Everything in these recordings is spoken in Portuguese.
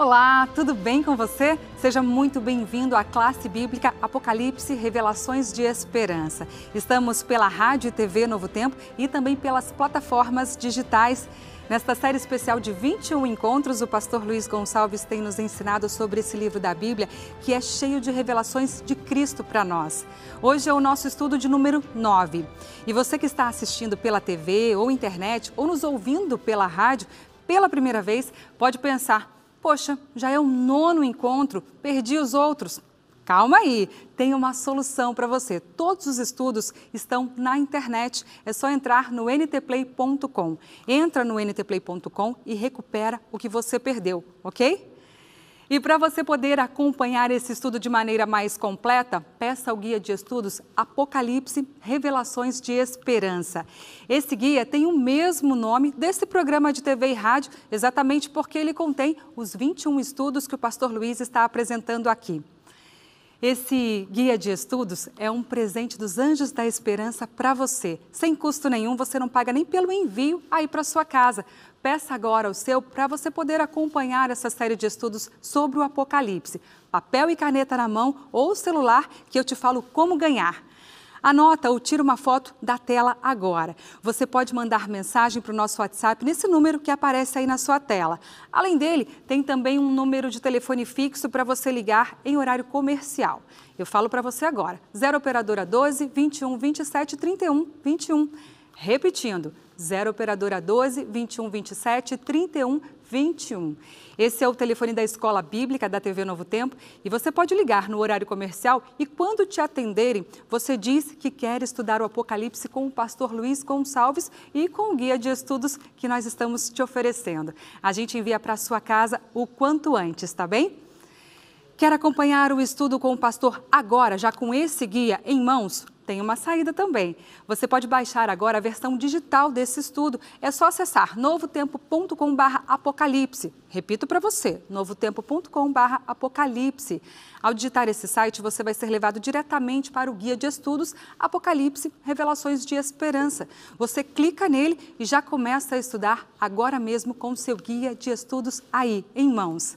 Olá, tudo bem com você? Seja muito bem-vindo à classe bíblica Apocalipse Revelações de Esperança. Estamos pela Rádio e TV Novo Tempo e também pelas plataformas digitais. Nesta série especial de 21 encontros, o pastor Luiz Gonçalves tem nos ensinado sobre esse livro da Bíblia, que é cheio de revelações de Cristo para nós. Hoje é o nosso estudo de número 9. E você que está assistindo pela TV ou internet ou nos ouvindo pela rádio, pela primeira vez, pode pensar: Poxa, já é o nono encontro, perdi os outros. Calma aí, tem uma solução para você. Todos os estudos estão na internet. É só entrar no ntplay.com. Entra no ntplay.com e recupera o que você perdeu, ok? E para você poder acompanhar esse estudo de maneira mais completa, peça ao guia de estudos Apocalipse Revelações de Esperança. Esse guia tem o mesmo nome desse programa de TV e rádio, exatamente porque ele contém os 21 estudos que o pastor Luiz está apresentando aqui. Esse guia de estudos é um presente dos Anjos da Esperança para você. Sem custo nenhum, você não paga nem pelo envio aí para sua casa. Peça agora o seu para você poder acompanhar essa série de estudos sobre o Apocalipse. Papel e caneta na mão ou celular que eu te falo como ganhar. Anota ou tira uma foto da tela agora. Você pode mandar mensagem para o nosso WhatsApp nesse número que aparece aí na sua tela. Além dele, tem também um número de telefone fixo para você ligar em horário comercial. Eu falo para você agora. 0 operadora 12 21 27 31 21. Repetindo, 0 operadora 12 21 27 31 21. Esse é o telefone da Escola Bíblica da TV Novo Tempo e você pode ligar no horário comercial e quando te atenderem, você diz que quer estudar o Apocalipse com o pastor Luiz Gonçalves e com o guia de estudos que nós estamos te oferecendo. A gente envia para sua casa o quanto antes, tá bem? Quer acompanhar o estudo com o pastor agora, já com esse guia em mãos? tem uma saída também. Você pode baixar agora a versão digital desse estudo. É só acessar novotempo.com/apocalipse. Repito para você, novotempo.com/apocalipse. Ao digitar esse site, você vai ser levado diretamente para o guia de estudos Apocalipse: Revelações de Esperança. Você clica nele e já começa a estudar agora mesmo com seu guia de estudos aí em mãos.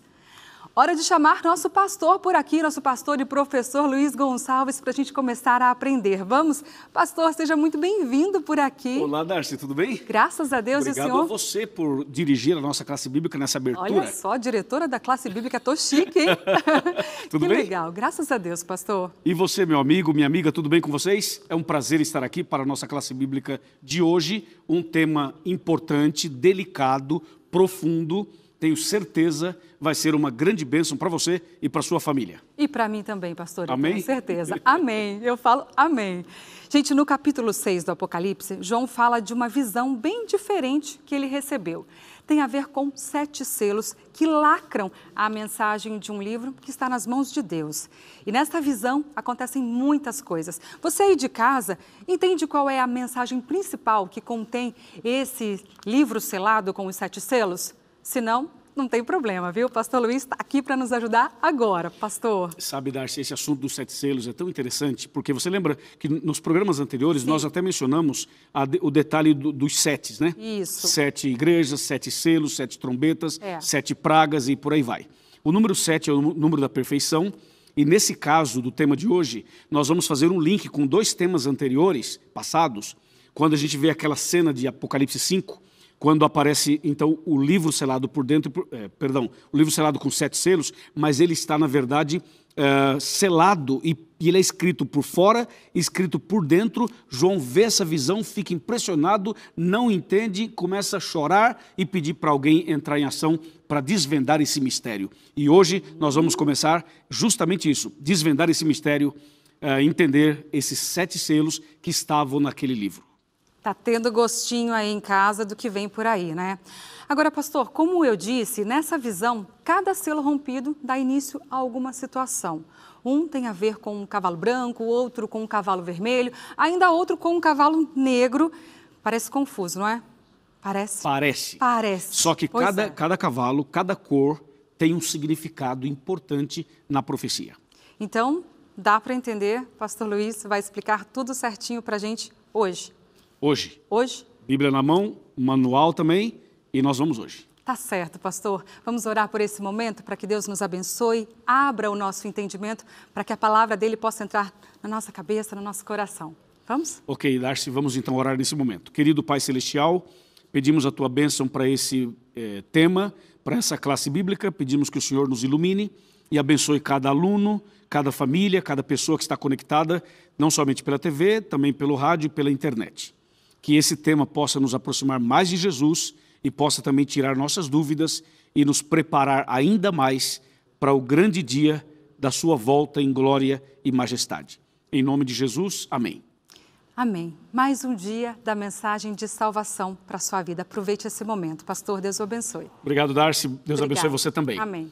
Hora de chamar nosso pastor por aqui, nosso pastor e professor Luiz Gonçalves, para a gente começar a aprender. Vamos? Pastor, seja muito bem-vindo por aqui. Olá, Darcy, tudo bem? Graças a Deus, Obrigado e o a você por dirigir a nossa classe bíblica nessa abertura. Olha só, diretora da classe bíblica, tô chique, hein? tudo que bem? legal, graças a Deus, pastor. E você, meu amigo, minha amiga, tudo bem com vocês? É um prazer estar aqui para a nossa classe bíblica de hoje, um tema importante, delicado, profundo, tenho certeza, vai ser uma grande bênção para você e para sua família. E para mim também, pastor. Amém? Com certeza. Amém. Eu falo amém. Gente, no capítulo 6 do Apocalipse, João fala de uma visão bem diferente que ele recebeu. Tem a ver com sete selos que lacram a mensagem de um livro que está nas mãos de Deus. E nesta visão acontecem muitas coisas. Você aí de casa entende qual é a mensagem principal que contém esse livro selado com os sete selos? Senão, não tem problema, viu? Pastor Luiz está aqui para nos ajudar agora, pastor. Sabe, Darcy, esse assunto dos sete selos é tão interessante, porque você lembra que nos programas anteriores Sim. nós até mencionamos a, o detalhe do, dos setes, né? Isso. Sete igrejas, sete selos, sete trombetas, é. sete pragas e por aí vai. O número sete é o número da perfeição, e nesse caso do tema de hoje, nós vamos fazer um link com dois temas anteriores, passados, quando a gente vê aquela cena de Apocalipse 5, quando aparece então o livro selado por dentro, eh, perdão, o livro selado com sete selos, mas ele está na verdade eh, selado e, e, ele é escrito por fora, escrito por dentro. João vê essa visão, fica impressionado, não entende, começa a chorar e pedir para alguém entrar em ação para desvendar esse mistério. E hoje nós vamos começar justamente isso, desvendar esse mistério, eh, entender esses sete selos que estavam naquele livro. Tá tendo gostinho aí em casa do que vem por aí, né? Agora, pastor, como eu disse, nessa visão, cada selo rompido dá início a alguma situação. Um tem a ver com um cavalo branco, outro com um cavalo vermelho, ainda outro com um cavalo negro. Parece confuso, não é? Parece. Parece. Parece. Só que cada, é. cada cavalo, cada cor tem um significado importante na profecia. Então, dá para entender, pastor Luiz vai explicar tudo certinho para a gente hoje. Hoje. Hoje? Bíblia na mão, manual também, e nós vamos hoje. Tá certo, pastor. Vamos orar por esse momento para que Deus nos abençoe, abra o nosso entendimento para que a palavra dele possa entrar na nossa cabeça, no nosso coração. Vamos? Ok, Darcy, vamos então orar nesse momento. Querido Pai Celestial, pedimos a tua bênção para esse eh, tema, para essa classe bíblica, pedimos que o Senhor nos ilumine e abençoe cada aluno, cada família, cada pessoa que está conectada, não somente pela TV, também pelo rádio e pela internet que esse tema possa nos aproximar mais de Jesus e possa também tirar nossas dúvidas e nos preparar ainda mais para o grande dia da sua volta em glória e majestade. Em nome de Jesus, amém. Amém. Mais um dia da mensagem de salvação para a sua vida. Aproveite esse momento. Pastor, Deus o abençoe. Obrigado, Darcy. Deus Obrigado. abençoe você também. Amém.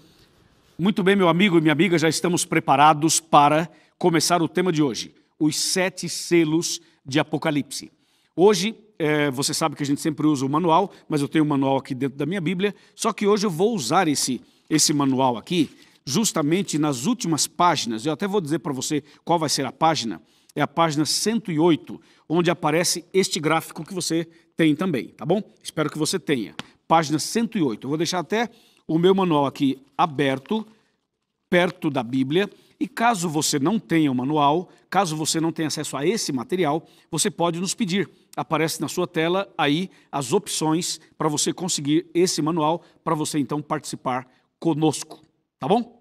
Muito bem, meu amigo e minha amiga, já estamos preparados para começar o tema de hoje: os sete selos de Apocalipse. Hoje, é, você sabe que a gente sempre usa o manual, mas eu tenho o um manual aqui dentro da minha Bíblia, só que hoje eu vou usar esse, esse manual aqui, justamente nas últimas páginas. Eu até vou dizer para você qual vai ser a página. É a página 108, onde aparece este gráfico que você tem também, tá bom? Espero que você tenha. Página 108. Eu vou deixar até o meu manual aqui aberto, perto da Bíblia, e caso você não tenha o manual, caso você não tenha acesso a esse material, você pode nos pedir. Aparece na sua tela aí as opções para você conseguir esse manual, para você então participar conosco, tá bom?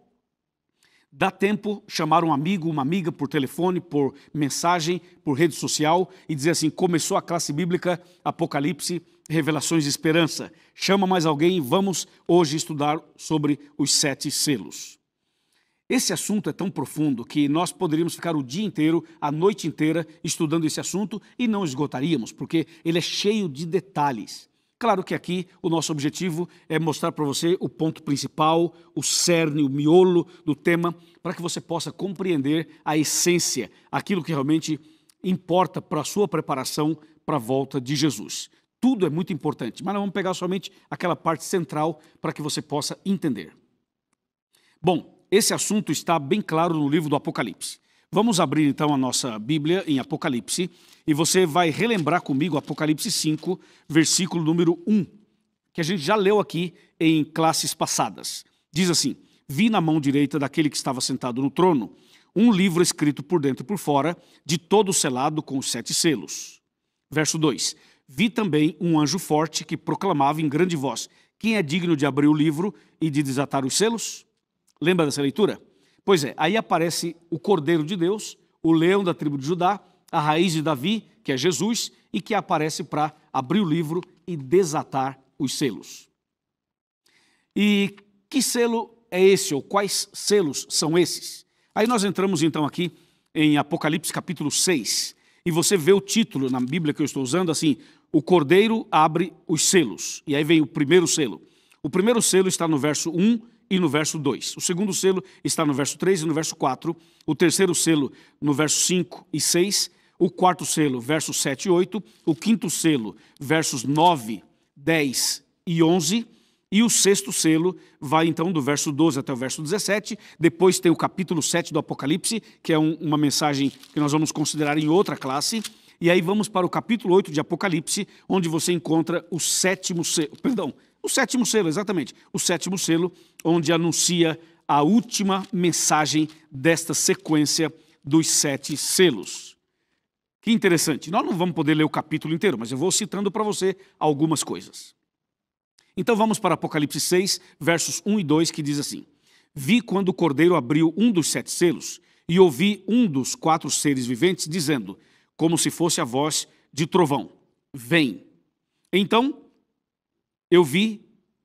Dá tempo chamar um amigo, uma amiga por telefone, por mensagem, por rede social e dizer assim: começou a classe bíblica, Apocalipse, Revelações de Esperança. Chama mais alguém e vamos hoje estudar sobre os sete selos. Esse assunto é tão profundo que nós poderíamos ficar o dia inteiro, a noite inteira, estudando esse assunto e não esgotaríamos, porque ele é cheio de detalhes. Claro que aqui o nosso objetivo é mostrar para você o ponto principal, o cerne, o miolo do tema, para que você possa compreender a essência, aquilo que realmente importa para a sua preparação para a volta de Jesus. Tudo é muito importante, mas nós vamos pegar somente aquela parte central para que você possa entender. Bom, esse assunto está bem claro no livro do Apocalipse. Vamos abrir então a nossa Bíblia em Apocalipse e você vai relembrar comigo Apocalipse 5, versículo número 1, que a gente já leu aqui em classes passadas. Diz assim: Vi na mão direita daquele que estava sentado no trono um livro escrito por dentro e por fora, de todo selado com sete selos. Verso 2: Vi também um anjo forte que proclamava em grande voz: Quem é digno de abrir o livro e de desatar os selos? Lembra dessa leitura? Pois é, aí aparece o Cordeiro de Deus, o leão da tribo de Judá, a raiz de Davi, que é Jesus, e que aparece para abrir o livro e desatar os selos. E que selo é esse, ou quais selos são esses? Aí nós entramos então aqui em Apocalipse capítulo 6, e você vê o título na Bíblia que eu estou usando assim: O Cordeiro abre os selos. E aí vem o primeiro selo. O primeiro selo está no verso 1 e no verso 2. O segundo selo está no verso 3 e no verso 4. O terceiro selo no verso 5 e 6. O quarto selo, versos 7 e 8. O quinto selo, versos 9, 10 e 11. E o sexto selo vai então do verso 12 até o verso 17. Depois tem o capítulo 7 do Apocalipse, que é um, uma mensagem que nós vamos considerar em outra classe. E aí vamos para o capítulo 8 de Apocalipse, onde você encontra o sétimo selo, perdão, o sétimo selo, exatamente, o sétimo selo, onde anuncia a última mensagem desta sequência dos sete selos. Que interessante. Nós não vamos poder ler o capítulo inteiro, mas eu vou citando para você algumas coisas. Então vamos para Apocalipse 6, versos 1 e 2, que diz assim: Vi quando o cordeiro abriu um dos sete selos e ouvi um dos quatro seres viventes dizendo: como se fosse a voz de trovão: Vem. Então eu vi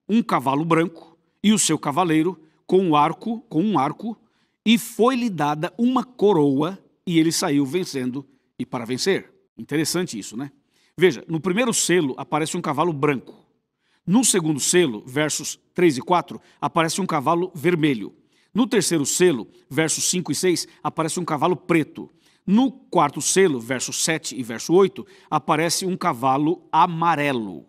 um cavalo branco e o seu cavaleiro com um arco, com um arco, e foi-lhe dada uma coroa e ele saiu vencendo e para vencer. Interessante isso, né? Veja, no primeiro selo aparece um cavalo branco. No segundo selo, versos 3 e 4, aparece um cavalo vermelho. No terceiro selo, versos 5 e 6, aparece um cavalo preto. No quarto selo, verso 7 e verso 8, aparece um cavalo amarelo.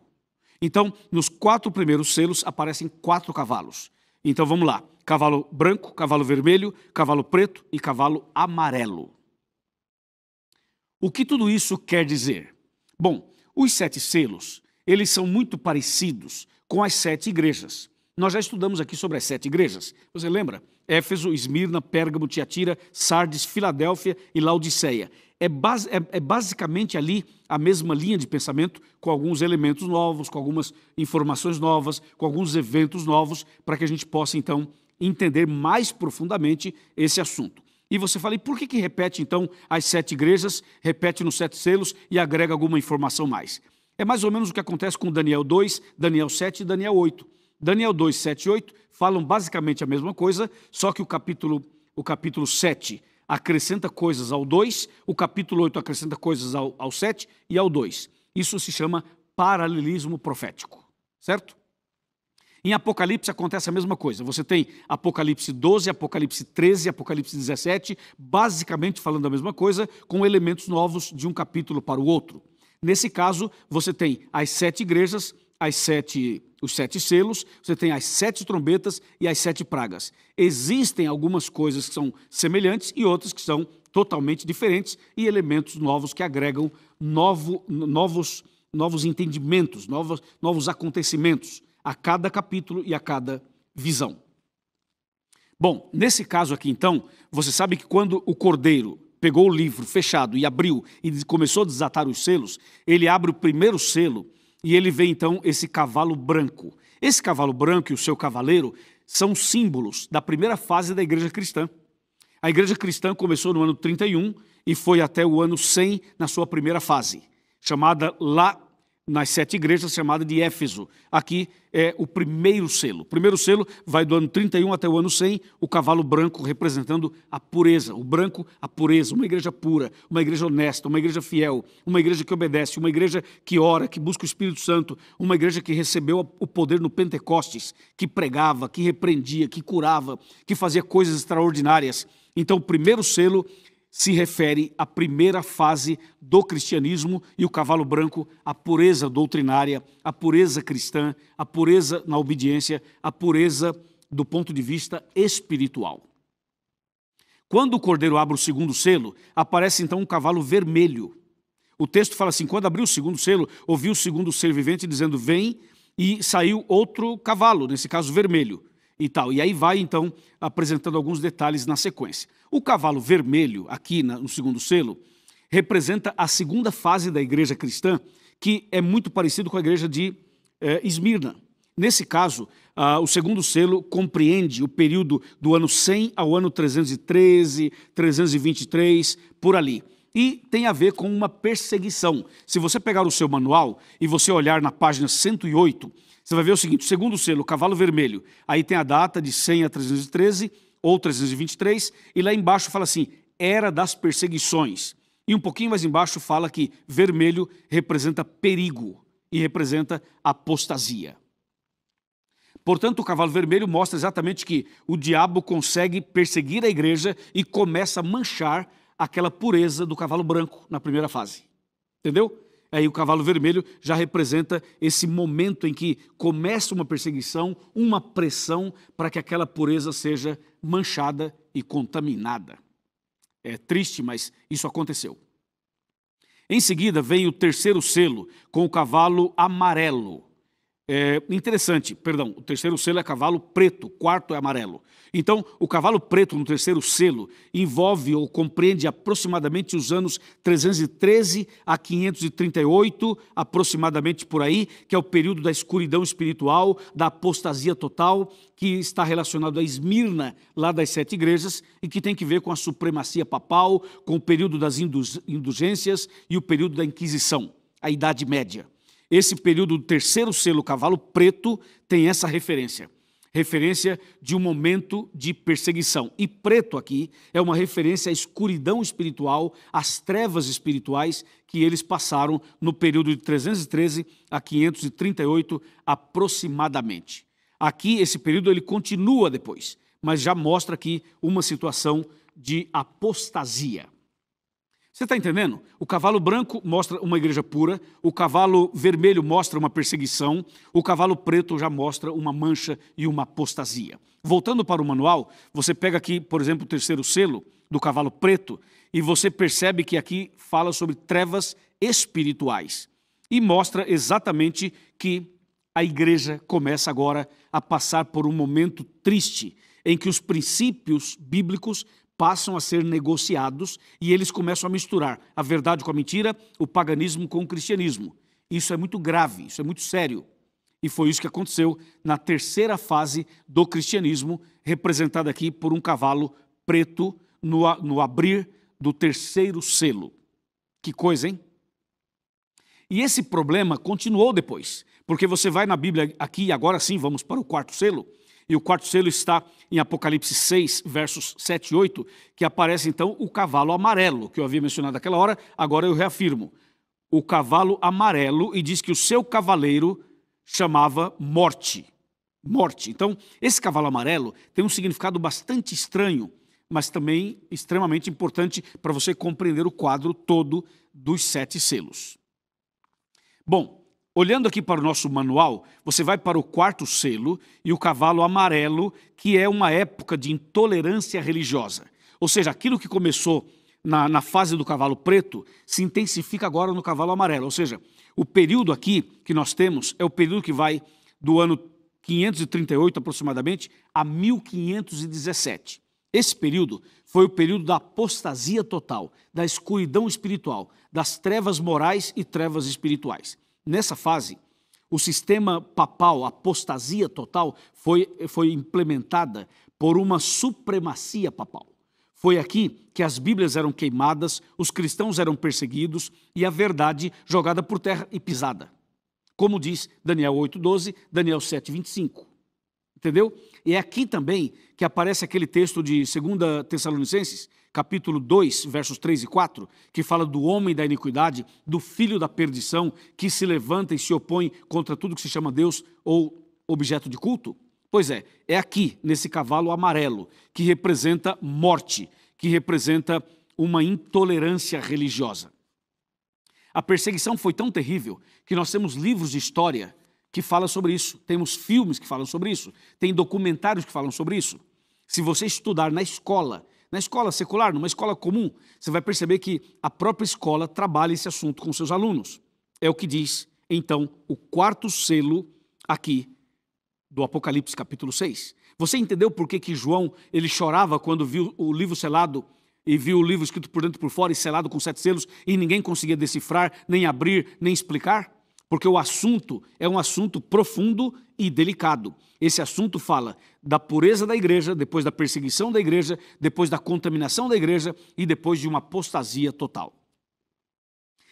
Então, nos quatro primeiros selos aparecem quatro cavalos. Então vamos lá: cavalo branco, cavalo vermelho, cavalo preto e cavalo amarelo. O que tudo isso quer dizer? Bom, os sete selos, eles são muito parecidos com as sete igrejas. Nós já estudamos aqui sobre as sete igrejas. Você lembra? Éfeso, Esmirna, Pérgamo, Tiatira, Sardes, Filadélfia e Laodiceia. É, é, é, basicamente ali a mesma linha de pensamento, com alguns elementos novos, com algumas informações novas, com alguns eventos novos, para que a gente possa então entender mais profundamente esse assunto. E você fala, e por que, que repete então as sete igrejas, repete nos sete selos e agrega alguma informação mais? É mais ou menos o que acontece com Daniel 2, Daniel 7 e Daniel 8. Daniel 2, 7 e 8 falam basicamente a mesma coisa, só que o capítulo, o capítulo 7 acrescenta coisas ao 2, o capítulo 8 acrescenta coisas ao, ao 7 e ao 2. Isso se chama paralelismo profético, certo? Em Apocalipse acontece a mesma coisa. Você tem Apocalipse 12, Apocalipse 13, Apocalipse 17, basicamente falando a mesma coisa, com elementos novos de um capítulo para o outro. Nesse caso, você tem as sete igrejas, as sete, os sete selos, você tem as sete trombetas e as sete pragas. Existem algumas coisas que são semelhantes e outras que são totalmente diferentes e elementos novos que agregam novo, novos, novos entendimentos, novos, novos acontecimentos a cada capítulo e a cada visão. Bom, nesse caso aqui então, você sabe que quando o cordeiro pegou o livro fechado e abriu e começou a desatar os selos, ele abre o primeiro selo e ele vê então esse cavalo branco. Esse cavalo branco e o seu cavaleiro são símbolos da primeira fase da igreja cristã. A igreja cristã começou no ano 31 e foi até o ano 100 na sua primeira fase, chamada La nas sete igrejas, chamada de Éfeso. Aqui é o primeiro selo. O primeiro selo vai do ano 31 até o ano 100, o cavalo branco representando a pureza, o branco, a pureza, uma igreja pura, uma igreja honesta, uma igreja fiel, uma igreja que obedece, uma igreja que ora, que busca o Espírito Santo, uma igreja que recebeu o poder no Pentecostes, que pregava, que repreendia, que curava, que fazia coisas extraordinárias. Então, o primeiro selo se refere à primeira fase do cristianismo e o cavalo branco, à pureza doutrinária, à pureza cristã, à pureza na obediência, à pureza do ponto de vista espiritual. Quando o cordeiro abre o segundo selo, aparece então um cavalo vermelho. O texto fala assim: quando abriu o segundo selo, ouviu o segundo ser vivente dizendo: Vem, e saiu outro cavalo, nesse caso vermelho e tal. E aí vai, então, apresentando alguns detalhes na sequência. O cavalo vermelho, aqui no segundo selo, representa a segunda fase da igreja cristã, que é muito parecido com a igreja de eh, Esmirna. Nesse caso, ah, o segundo selo compreende o período do ano 100 ao ano 313, 323, por ali. E tem a ver com uma perseguição. Se você pegar o seu manual e você olhar na página 108, você vai ver o seguinte: o segundo selo, cavalo vermelho, aí tem a data de 100 a 313 ou 323, e lá embaixo fala assim: era das perseguições. E um pouquinho mais embaixo fala que vermelho representa perigo e representa apostasia. Portanto, o cavalo vermelho mostra exatamente que o diabo consegue perseguir a igreja e começa a manchar aquela pureza do cavalo branco na primeira fase. Entendeu? Aí é, o cavalo vermelho já representa esse momento em que começa uma perseguição, uma pressão para que aquela pureza seja manchada e contaminada. É triste, mas isso aconteceu. Em seguida vem o terceiro selo, com o cavalo amarelo. É interessante, perdão, o terceiro selo é cavalo preto, o quarto é amarelo. Então, o cavalo preto no terceiro selo envolve ou compreende aproximadamente os anos 313 a 538, aproximadamente por aí, que é o período da escuridão espiritual, da apostasia total, que está relacionado a Esmirna, lá das sete igrejas, e que tem que ver com a supremacia papal, com o período das indulgências e o período da Inquisição, a Idade Média. Esse período do terceiro selo, cavalo preto, tem essa referência. Referência de um momento de perseguição. E preto aqui é uma referência à escuridão espiritual, às trevas espirituais que eles passaram no período de 313 a 538 aproximadamente. Aqui, esse período ele continua depois, mas já mostra aqui uma situação de apostasia. Você está entendendo? O cavalo branco mostra uma igreja pura, o cavalo vermelho mostra uma perseguição, o cavalo preto já mostra uma mancha e uma apostasia. Voltando para o manual, você pega aqui, por exemplo, o terceiro selo do cavalo preto e você percebe que aqui fala sobre trevas espirituais e mostra exatamente que a igreja começa agora a passar por um momento triste em que os princípios bíblicos passam a ser negociados e eles começam a misturar a verdade com a mentira, o paganismo com o cristianismo. Isso é muito grave, isso é muito sério. E foi isso que aconteceu na terceira fase do cristianismo, representada aqui por um cavalo preto no, no abrir do terceiro selo. Que coisa, hein? E esse problema continuou depois, porque você vai na Bíblia aqui, agora sim, vamos para o quarto selo e o quarto selo está em Apocalipse 6, versos 7 e 8, que aparece então o cavalo amarelo, que eu havia mencionado naquela hora, agora eu reafirmo. O cavalo amarelo, e diz que o seu cavaleiro chamava Morte. Morte. Então, esse cavalo amarelo tem um significado bastante estranho, mas também extremamente importante para você compreender o quadro todo dos sete selos. Bom, Olhando aqui para o nosso manual, você vai para o quarto selo e o cavalo amarelo, que é uma época de intolerância religiosa. Ou seja, aquilo que começou na, na, fase do cavalo preto se intensifica agora no cavalo amarelo. Ou seja, o período aqui que nós temos é o período que vai do ano 538 aproximadamente a 1517. Esse período foi o período da apostasia total, da escuridão espiritual, das trevas morais e trevas espirituais. Nessa fase, o sistema papal, apostasia total, foi, foi implementada por uma supremacia papal. Foi aqui que as Bíblias eram queimadas, os cristãos eram perseguidos e a verdade jogada por terra e pisada. Como diz Daniel 8,12, Daniel 7,25. Entendeu? E é aqui também que aparece aquele texto de 2 Tessalonicenses capítulo 2, versos 3 e 4, que fala do homem da iniquidade, do filho da perdição, que se levanta e se opõe contra tudo que se chama Deus ou objeto de culto? Pois é, é aqui, nesse cavalo amarelo, que representa morte, que representa uma intolerância religiosa. A perseguição foi tão terrível que nós temos livros de história que falam sobre isso, temos filmes que falam sobre isso, tem documentários que falam sobre isso. Se você estudar na escola na escola secular, numa escola comum, você vai perceber que a própria escola trabalha esse assunto com seus alunos. É o que diz, então, o quarto selo aqui do Apocalipse capítulo 6. Você entendeu por que, que João ele chorava quando viu o livro selado e viu o livro escrito por dentro e por fora e selado com sete selos e ninguém conseguia decifrar, nem abrir, nem explicar? porque o assunto é um assunto profundo e delicado. Esse assunto fala da pureza da igreja, depois da perseguição da igreja, depois da contaminação da igreja e depois de uma apostasia total.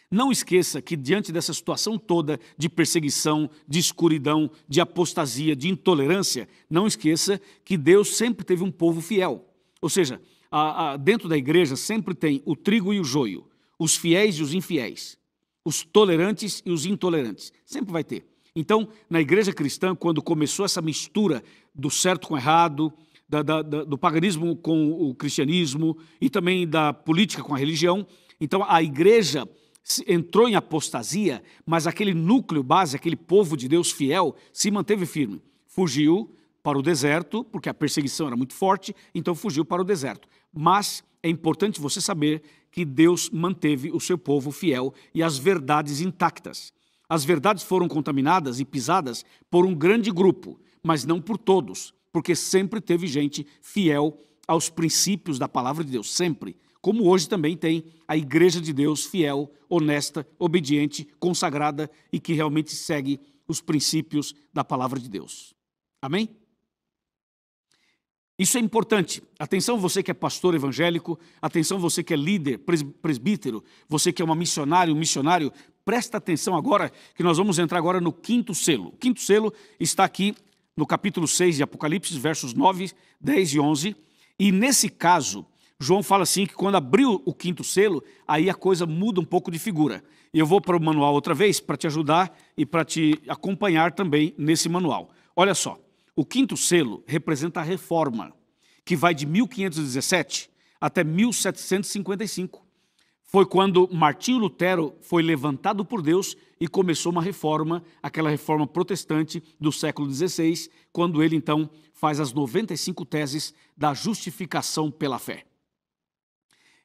Não esqueça que, diante dessa situação toda de perseguição, de escuridão, de apostasia, de intolerância, não esqueça que Deus sempre teve um povo fiel. Ou seja, a, a, dentro da igreja sempre tem o trigo e o joio, os fiéis e os infiéis os tolerantes e os intolerantes. Sempre vai ter. Então, na igreja cristã, quando começou essa mistura do certo com o errado, da, da, da, do paganismo com o cristianismo e também da política com a religião, então a igreja entrou em apostasia, mas aquele núcleo base, aquele povo de Deus fiel, se manteve firme. Fugiu para o deserto, porque a perseguição era muito forte, então fugiu para o deserto. Mas é importante você saber que Deus manteve o seu povo fiel e as verdades intactas. As verdades foram contaminadas e pisadas por um grande grupo, mas não por todos, porque sempre teve gente fiel aos princípios da palavra de Deus, sempre. Como hoje também tem a Igreja de Deus fiel, honesta, obediente, consagrada e que realmente segue os princípios da palavra de Deus. Amém? Isso é importante. Atenção você que é pastor evangélico, atenção você que é líder, presbítero, você que é uma missionária, um missionário, presta atenção agora que nós vamos entrar agora no quinto selo. O quinto selo está aqui no capítulo 6 de Apocalipse, versos 9, 10 e 11. E nesse caso, João fala assim que quando abriu o quinto selo, aí a coisa muda um pouco de figura. E eu vou para o manual outra vez para te ajudar e para te acompanhar também nesse manual. Olha só. O quinto selo representa a reforma, que vai de 1517 até 1755. Foi quando Martinho Lutero foi levantado por Deus e começou uma reforma, aquela reforma protestante do século XVI, quando ele então faz as 95 teses da justificação pela fé.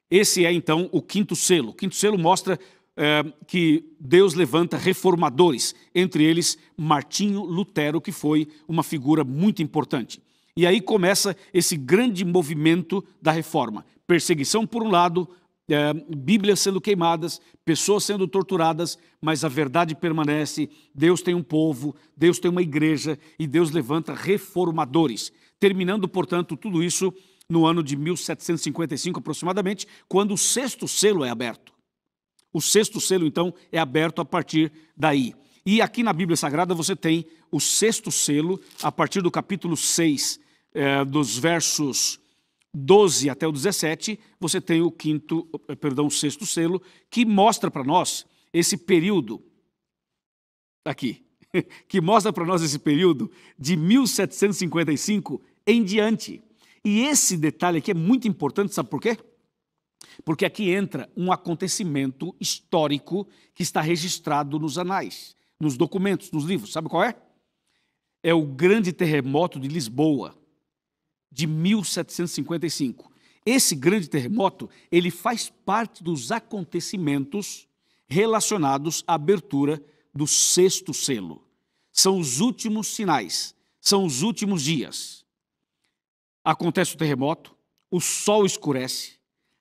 Esse é então o quinto selo. O quinto selo mostra é, que Deus levanta reformadores, entre eles Martinho Lutero, que foi uma figura muito importante. E aí começa esse grande movimento da reforma. Perseguição por um lado, é, Bíblias sendo queimadas, pessoas sendo torturadas, mas a verdade permanece. Deus tem um povo, Deus tem uma igreja e Deus levanta reformadores. Terminando, portanto, tudo isso no ano de 1755 aproximadamente, quando o sexto selo é aberto. O sexto selo, então, é aberto a partir daí. E aqui na Bíblia Sagrada você tem o sexto selo, a partir do capítulo 6, eh, dos versos 12 até o 17, você tem o quinto, eh, perdão, o sexto selo, que mostra para nós esse período aqui, que mostra para nós esse período de 1755 em diante. E esse detalhe aqui é muito importante, sabe por quê? Porque aqui entra um acontecimento histórico que está registrado nos anais, nos documentos, nos livros. Sabe qual é? É o grande terremoto de Lisboa, de 1755. Esse grande terremoto, ele faz parte dos acontecimentos relacionados à abertura do sexto selo. São os últimos sinais, são os últimos dias. Acontece o terremoto, o sol escurece,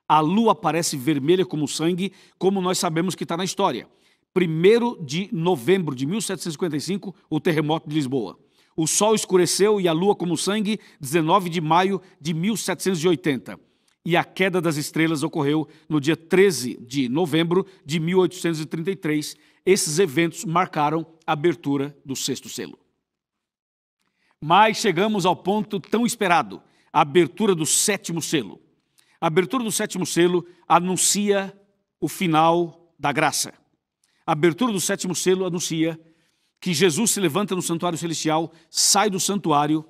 a lua aparece vermelha como sangue, como nós sabemos que está na história. 1 de novembro de 1755, o terremoto de Lisboa. O sol escureceu e a lua como sangue, 19 de maio de 1780. E a queda das estrelas ocorreu no dia 13 de novembro de 1833. Esses eventos marcaram a abertura do sexto selo. Mas chegamos ao ponto tão esperado, a abertura do sétimo selo. A abertura do sétimo selo anuncia o final da graça. A abertura do sétimo selo anuncia que Jesus se levanta no santuário celestial, sai do santuário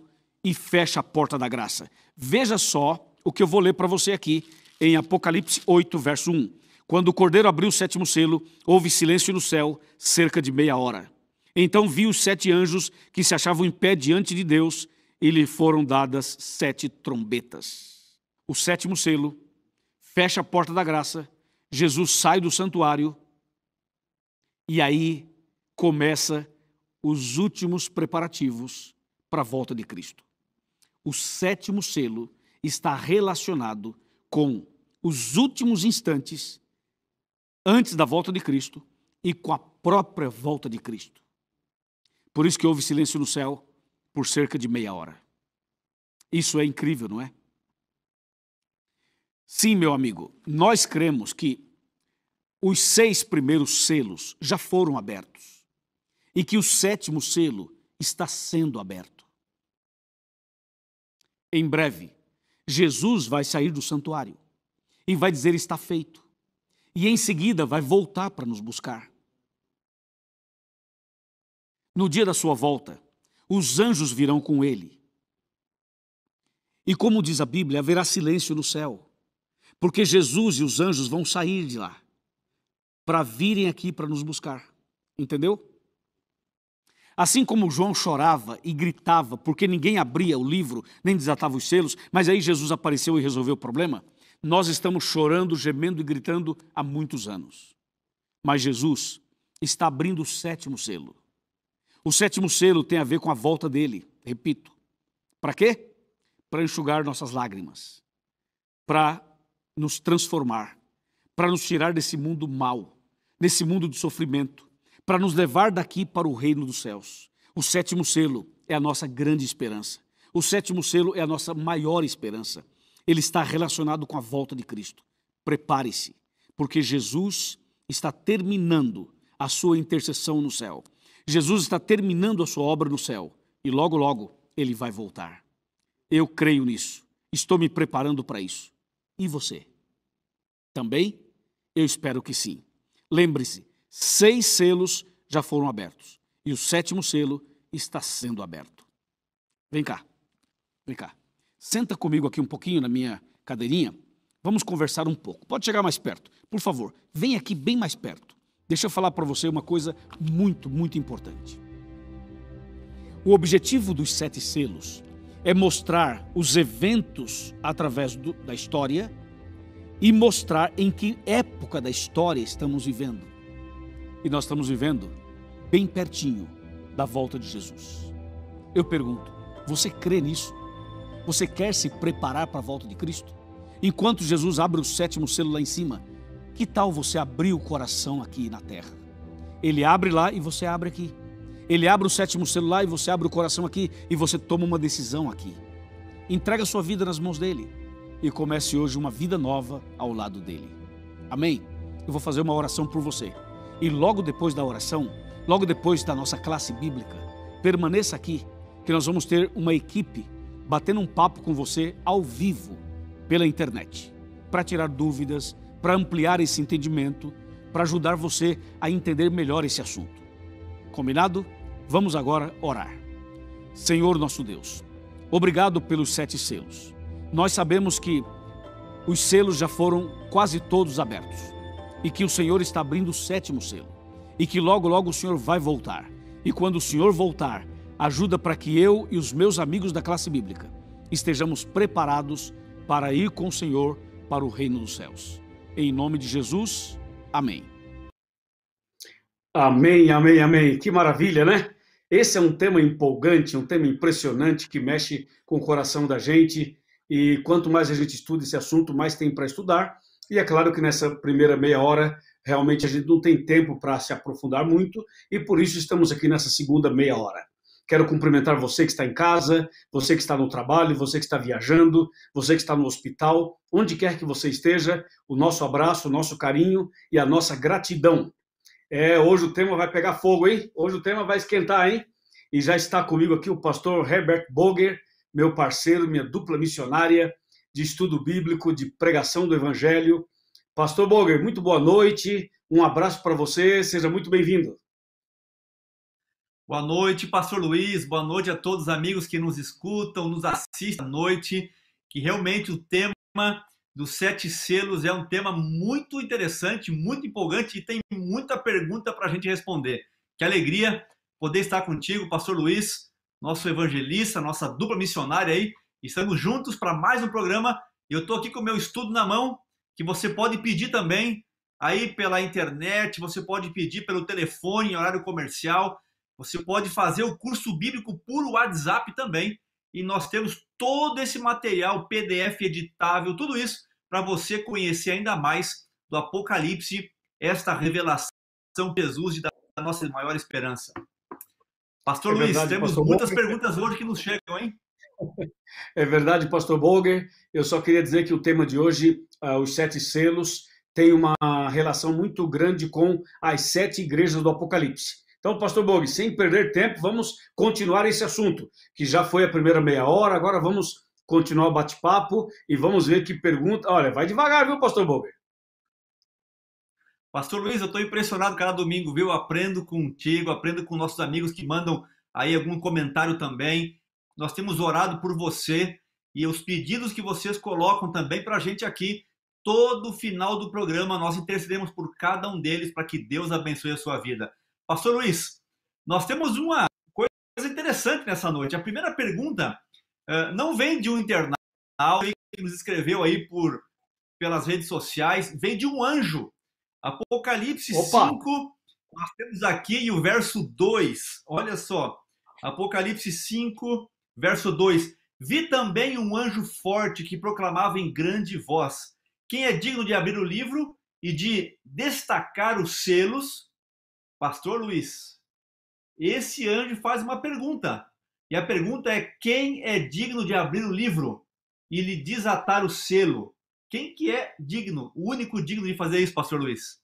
e fecha a porta da graça. Veja só o que eu vou ler para você aqui em Apocalipse 8, verso 1. Quando o cordeiro abriu o sétimo selo, houve silêncio no céu cerca de meia hora. Então vi os sete anjos que se achavam em pé diante de Deus e lhe foram dadas sete trombetas o sétimo selo, fecha a porta da graça, Jesus sai do santuário e aí começa os últimos preparativos para a volta de Cristo. O sétimo selo está relacionado com os últimos instantes antes da volta de Cristo e com a própria volta de Cristo. Por isso que houve silêncio no céu por cerca de meia hora. Isso é incrível, não é? Sim, meu amigo, nós cremos que os seis primeiros selos já foram abertos e que o sétimo selo está sendo aberto. Em breve, Jesus vai sair do santuário e vai dizer: Está feito. E em seguida vai voltar para nos buscar. No dia da sua volta, os anjos virão com ele. E como diz a Bíblia, haverá silêncio no céu porque Jesus e os anjos vão sair de lá para virem aqui para nos buscar. Entendeu? Assim como João chorava e gritava porque ninguém abria o livro nem desatava os selos, mas aí Jesus apareceu e resolveu o problema, nós estamos chorando, gemendo e gritando há muitos anos. Mas Jesus está abrindo o sétimo selo. O sétimo selo tem a ver com a volta dele, repito. Para quê? Para enxugar nossas lágrimas, para nos transformar, para nos tirar desse mundo mau, desse mundo de sofrimento, para nos levar daqui para o reino dos céus. O sétimo selo é a nossa grande esperança. O sétimo selo é a nossa maior esperança. Ele está relacionado com a volta de Cristo. Prepare-se, porque Jesus está terminando a sua intercessão no céu. Jesus está terminando a sua obra no céu e logo, logo ele vai voltar. Eu creio nisso. Estou me preparando para isso. E você? Também? Eu espero que sim. Lembre-se, seis selos já foram abertos e o sétimo selo está sendo aberto. Vem cá, vem cá. Senta comigo aqui um pouquinho na minha cadeirinha. Vamos conversar um pouco. Pode chegar mais perto, por favor. Vem aqui bem mais perto. Deixa eu falar para você uma coisa muito, muito importante. O objetivo dos sete selos é mostrar os eventos através do, da história e mostrar em que época da história estamos vivendo. E nós estamos vivendo bem pertinho da volta de Jesus. Eu pergunto, você crê nisso? Você quer se preparar para a volta de Cristo? Enquanto Jesus abre o sétimo selo lá em cima, que tal você abrir o coração aqui na terra? Ele abre lá e você abre aqui. Ele abre o sétimo celular e você abre o coração aqui e você toma uma decisão aqui. Entrega sua vida nas mãos dele e comece hoje uma vida nova ao lado dele. Amém? Eu vou fazer uma oração por você. E logo depois da oração, logo depois da nossa classe bíblica, permaneça aqui que nós vamos ter uma equipe batendo um papo com você ao vivo pela internet para tirar dúvidas, para ampliar esse entendimento, para ajudar você a entender melhor esse assunto. Combinado? Vamos agora orar. Senhor nosso Deus, obrigado pelos sete selos. Nós sabemos que os selos já foram quase todos abertos e que o Senhor está abrindo o sétimo selo e que logo, logo o Senhor vai voltar. E quando o Senhor voltar, ajuda para que eu e os meus amigos da classe bíblica estejamos preparados para ir com o Senhor para o reino dos céus. Em nome de Jesus, amém. Amém, amém, amém. Que maravilha, né? Esse é um tema empolgante, um tema impressionante que mexe com o coração da gente. E quanto mais a gente estuda esse assunto, mais tem para estudar. E é claro que nessa primeira meia hora, realmente a gente não tem tempo para se aprofundar muito, e por isso estamos aqui nessa segunda meia hora. Quero cumprimentar você que está em casa, você que está no trabalho, você que está viajando, você que está no hospital, onde quer que você esteja, o nosso abraço, o nosso carinho e a nossa gratidão é, hoje o tema vai pegar fogo, hein? Hoje o tema vai esquentar, hein? E já está comigo aqui o pastor Herbert Boger, meu parceiro, minha dupla missionária de estudo bíblico, de pregação do evangelho. Pastor Boger, muito boa noite, um abraço para você, seja muito bem-vindo. Boa noite, pastor Luiz, boa noite a todos os amigos que nos escutam, nos assistem à noite, que realmente o tema dos sete selos é um tema muito interessante, muito empolgante e tem muita pergunta para a gente responder. Que alegria poder estar contigo, Pastor Luiz, nosso evangelista, nossa dupla missionária aí. Estamos juntos para mais um programa e eu estou aqui com o meu estudo na mão, que você pode pedir também aí pela internet, você pode pedir pelo telefone, horário comercial, você pode fazer o curso bíblico por WhatsApp também e nós temos todo esse material PDF editável, tudo isso para você conhecer ainda mais do Apocalipse, esta revelação de Jesus e da nossa maior esperança. Pastor é verdade, Luiz, temos pastor muitas perguntas hoje que nos chegam, hein? É verdade, Pastor Bolger. Eu só queria dizer que o tema de hoje, uh, os sete selos, tem uma relação muito grande com as sete igrejas do Apocalipse. Então, pastor Bog, sem perder tempo, vamos continuar esse assunto, que já foi a primeira meia hora, agora vamos continuar o bate-papo e vamos ver que pergunta. Olha, vai devagar, viu, pastor Bog? Pastor Luiz, eu estou impressionado cada domingo, viu? Aprendo contigo, aprendo com nossos amigos que mandam aí algum comentário também. Nós temos orado por você e os pedidos que vocês colocam também para a gente aqui. Todo final do programa nós intercedemos por cada um deles para que Deus abençoe a sua vida. Pastor Luiz, nós temos uma coisa interessante nessa noite. A primeira pergunta uh, não vem de um internauta que nos escreveu aí por, pelas redes sociais, vem de um anjo. Apocalipse Opa. 5, nós temos aqui o verso 2. Olha só, Apocalipse 5, verso 2. Vi também um anjo forte que proclamava em grande voz: Quem é digno de abrir o livro e de destacar os selos Pastor Luiz, esse anjo faz uma pergunta. E a pergunta é: quem é digno de abrir o livro e lhe desatar o selo? Quem que é digno, o único digno de fazer isso, Pastor Luiz?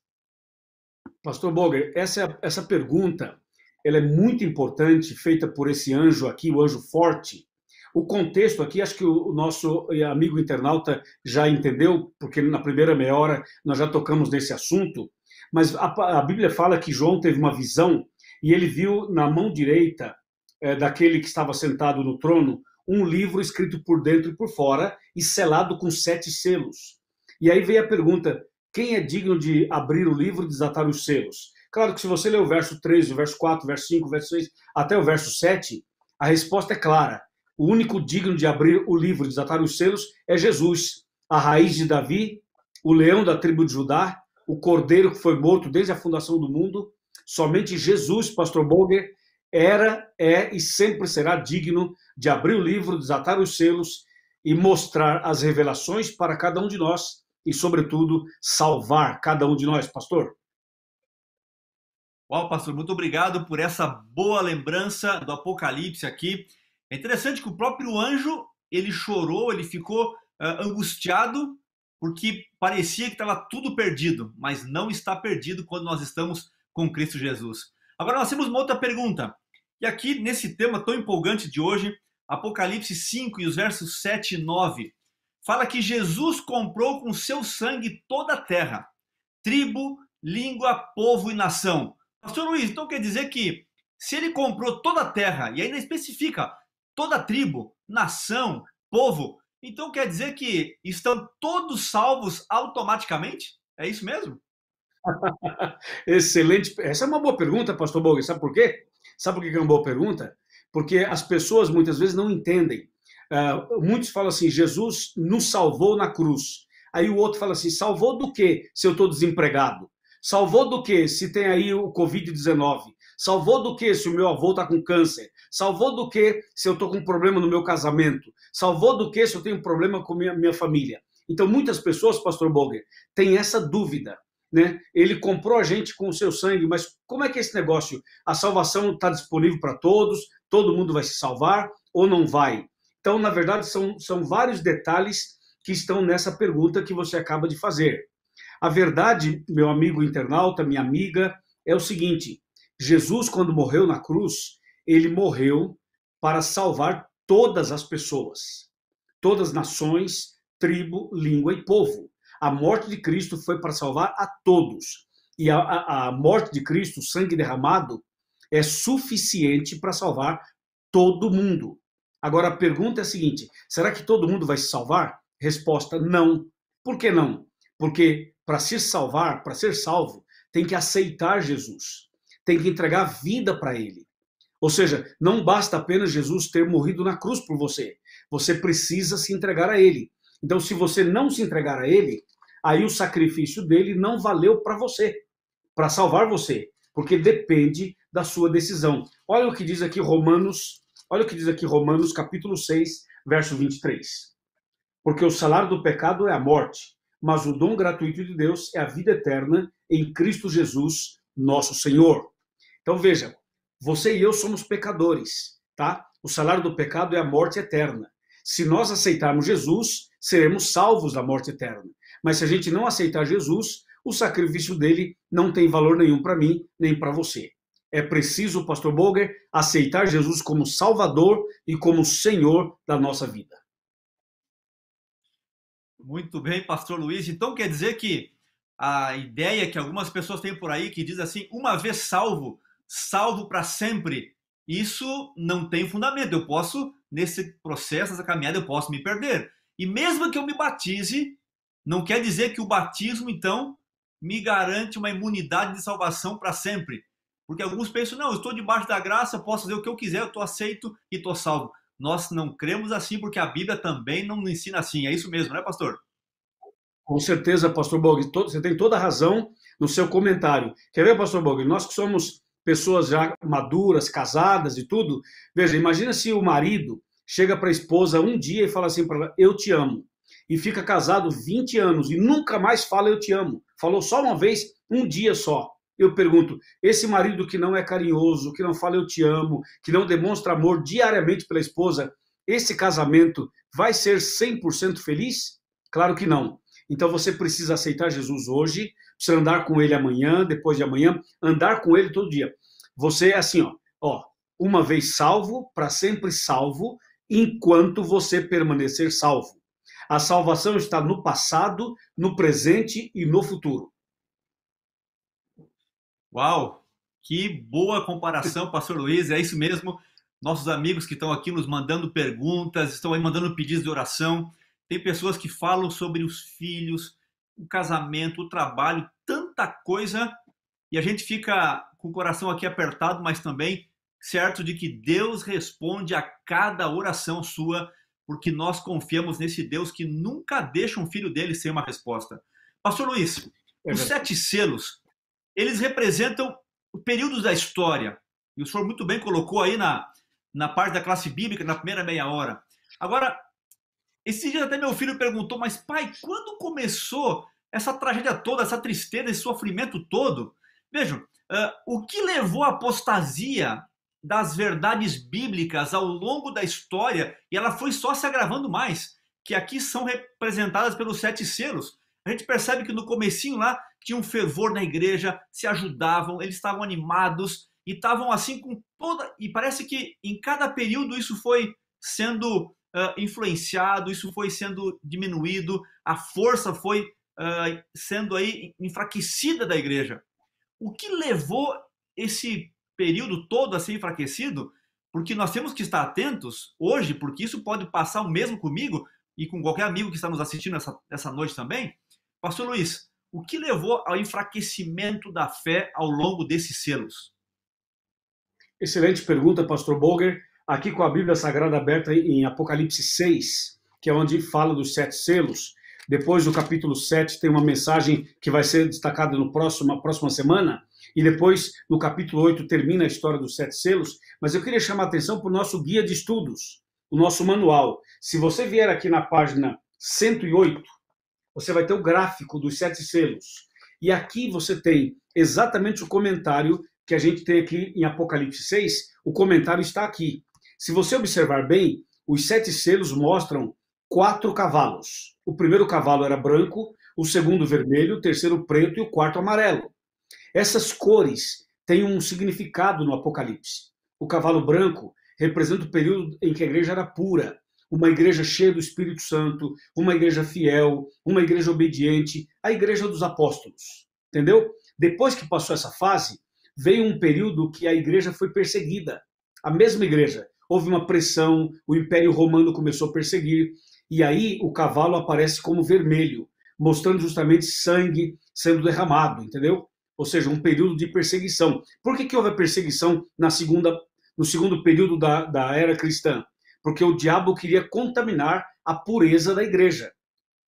Pastor Boger, essa, essa pergunta ela é muito importante, feita por esse anjo aqui, o anjo forte. O contexto aqui, acho que o nosso eh, amigo internauta já entendeu, porque na primeira meia hora nós já tocamos nesse assunto. Mas a, a Bíblia fala que João teve uma visão e ele viu na mão direita é, daquele que estava sentado no trono um livro escrito por dentro e por fora e selado com sete selos. E aí veio a pergunta: quem é digno de abrir o livro e desatar os selos? Claro que se você ler o verso 3, o verso 4, o verso 5, o verso 6, até o verso 7, a resposta é clara. O único digno de abrir o livro e desatar os selos é Jesus, a raiz de Davi, o leão da tribo de Judá, o cordeiro que foi morto desde a fundação do mundo. Somente Jesus, pastor Bolger, era, é e sempre será digno de abrir o livro, desatar os selos e mostrar as revelações para cada um de nós e, sobretudo, salvar cada um de nós, pastor. Uau, pastor, muito obrigado por essa boa lembrança do Apocalipse aqui. É interessante que o próprio anjo, ele chorou, ele ficou uh, angustiado porque parecia que estava tudo perdido, mas não está perdido quando nós estamos com Cristo Jesus. Agora nós temos uma outra pergunta. E aqui nesse tema tão empolgante de hoje, Apocalipse 5 e os versos 7 e 9, fala que Jesus comprou com seu sangue toda a terra, tribo, língua, povo e nação. Pastor Luiz, então quer dizer que se ele comprou toda a terra e ainda especifica toda a tribo, nação, povo, então quer dizer que estão todos salvos automaticamente? É isso mesmo? Excelente. Essa é uma boa pergunta, pastor Bogue. Sabe por quê? Sabe por que é uma boa pergunta? Porque as pessoas muitas vezes não entendem. Uh, muitos falam assim: Jesus nos salvou na cruz. Aí o outro fala assim: salvou do quê se eu estou desempregado? Salvou do quê se tem aí o Covid-19? Salvou do quê se o meu avô está com câncer? Salvou do que se eu estou com um problema no meu casamento? Salvou do que se eu tenho um problema com minha, minha família? Então, muitas pessoas, pastor Boger, têm essa dúvida. Né? Ele comprou a gente com o seu sangue, mas como é que é esse negócio? A salvação está disponível para todos? Todo mundo vai se salvar ou não vai? Então, na verdade, são, são vários detalhes que estão nessa pergunta que você acaba de fazer. A verdade, meu amigo internauta, minha amiga, é o seguinte: Jesus, quando morreu na cruz, ele morreu para salvar todas as pessoas, todas nações, tribo, língua e povo. A morte de Cristo foi para salvar a todos. E a, a, a morte de Cristo, o sangue derramado, é suficiente para salvar todo mundo. Agora a pergunta é a seguinte: será que todo mundo vai se salvar? Resposta: não. Por que não? Porque para se salvar, para ser salvo, tem que aceitar Jesus, tem que entregar vida para ele, ou seja, não basta apenas Jesus ter morrido na cruz por você. Você precisa se entregar a Ele. Então, se você não se entregar a Ele, aí o sacrifício dele não valeu para você, para salvar você, porque depende da sua decisão. Olha o que diz aqui Romanos, olha o que diz aqui Romanos capítulo 6, verso 23. Porque o salário do pecado é a morte, mas o dom gratuito de Deus é a vida eterna em Cristo Jesus, nosso Senhor. Então veja, você e eu somos pecadores, tá? O salário do pecado é a morte eterna. Se nós aceitarmos Jesus, seremos salvos da morte eterna. Mas se a gente não aceitar Jesus, o sacrifício dele não tem valor nenhum para mim, nem para você. É preciso, pastor Bolger, aceitar Jesus como Salvador e como Senhor da nossa vida. Muito bem, pastor Luiz. Então quer dizer que a ideia que algumas pessoas têm por aí que diz assim, uma vez salvo, salvo para sempre, isso não tem fundamento. Eu posso, nesse processo, nessa caminhada, eu posso me perder. E mesmo que eu me batize, não quer dizer que o batismo, então, me garante uma imunidade de salvação para sempre. Porque alguns pensam, não, eu estou debaixo da graça, posso fazer o que eu quiser, eu estou aceito e estou salvo. Nós não cremos assim, porque a Bíblia também não ensina assim. É isso mesmo, né, pastor? Com certeza, pastor Bog, você tem toda a razão no seu comentário. Quer ver, pastor Bog, nós que somos pessoas já maduras, casadas e tudo. Veja, imagina se o marido chega para a esposa um dia e fala assim para ela: Eu te amo. E fica casado 20 anos e nunca mais fala eu te amo. Falou só uma vez, um dia só. Eu pergunto: esse marido que não é carinhoso, que não fala eu te amo, que não demonstra amor diariamente pela esposa, esse casamento vai ser 100% feliz? Claro que não. Então você precisa aceitar Jesus hoje, precisa andar com ele amanhã, depois de amanhã, andar com ele todo dia. Você é assim, ó, ó uma vez salvo, para sempre salvo, enquanto você permanecer salvo. A salvação está no passado, no presente e no futuro. Uau! Que boa comparação, pastor Luiz. É isso mesmo. Nossos amigos que estão aqui nos mandando perguntas, estão aí mandando pedidos de oração. Tem pessoas que falam sobre os filhos, o casamento, o trabalho, tanta coisa, e a gente fica com o coração aqui apertado, mas também certo de que Deus responde a cada oração sua, porque nós confiamos nesse Deus que nunca deixa um filho dele sem uma resposta. Pastor Luiz, é os sete selos, eles representam períodos da história, e o senhor muito bem colocou aí na, na parte da classe bíblica, na primeira meia hora. Agora, esse dia até meu filho perguntou, mas pai, quando começou essa tragédia toda, essa tristeza, esse sofrimento todo. Vejam, uh, o que levou à apostasia das verdades bíblicas ao longo da história, e ela foi só se agravando mais, que aqui são representadas pelos sete selos. A gente percebe que no comecinho lá tinha um fervor na igreja, se ajudavam, eles estavam animados e estavam assim com toda e parece que em cada período isso foi sendo uh, influenciado, isso foi sendo diminuído, a força foi ah, sendo aí enfraquecida da igreja. O que levou esse período todo a ser enfraquecido? Porque nós temos que estar atentos hoje, porque isso pode passar o mesmo comigo e com qualquer amigo que está nos assistindo essa, essa noite também. Pastor Luiz, o que levou ao enfraquecimento da fé ao longo desses selos? Excelente pergunta, pastor Boger. Aqui com a Bíblia Sagrada aberta em Apocalipse 6, que é onde fala dos sete selos, depois do capítulo 7 tem uma mensagem que vai ser destacada no próximo, próxima semana. E depois, no capítulo 8, termina a história dos sete selos. Mas eu queria chamar a atenção para o nosso guia de estudos, o nosso manual. Se você vier aqui na página 108, você vai ter o gráfico dos sete selos. E aqui você tem exatamente o comentário que a gente tem aqui em Apocalipse 6. O comentário está aqui. Se você observar bem, os sete selos mostram quatro cavalos. O primeiro cavalo era branco, o segundo vermelho, o terceiro preto e o quarto amarelo. Essas cores têm um significado no Apocalipse. O cavalo branco representa o período em que a igreja era pura, uma igreja cheia do Espírito Santo, uma igreja fiel, uma igreja obediente, a igreja dos apóstolos. Entendeu? Depois que passou essa fase, veio um período que a igreja foi perseguida. A mesma igreja. Houve uma pressão, o Império Romano começou a perseguir, e aí o cavalo aparece como vermelho, mostrando justamente sangue sendo derramado, entendeu? Ou seja, um período de perseguição. Por que, que houve a perseguição na segunda, no segundo período da, da era cristã? Porque o diabo queria contaminar a pureza da igreja.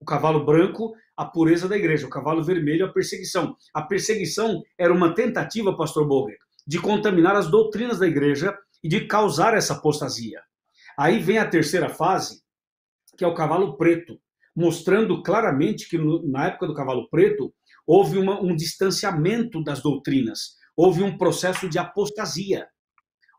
O cavalo branco, a pureza da igreja. O cavalo vermelho, a perseguição. A perseguição era uma tentativa, pastor Boger, de contaminar as doutrinas da igreja e de causar essa apostasia. Aí vem a terceira fase, que é o cavalo preto, mostrando claramente que no, na época do cavalo preto houve uma, um distanciamento das doutrinas, houve um processo de apostasia.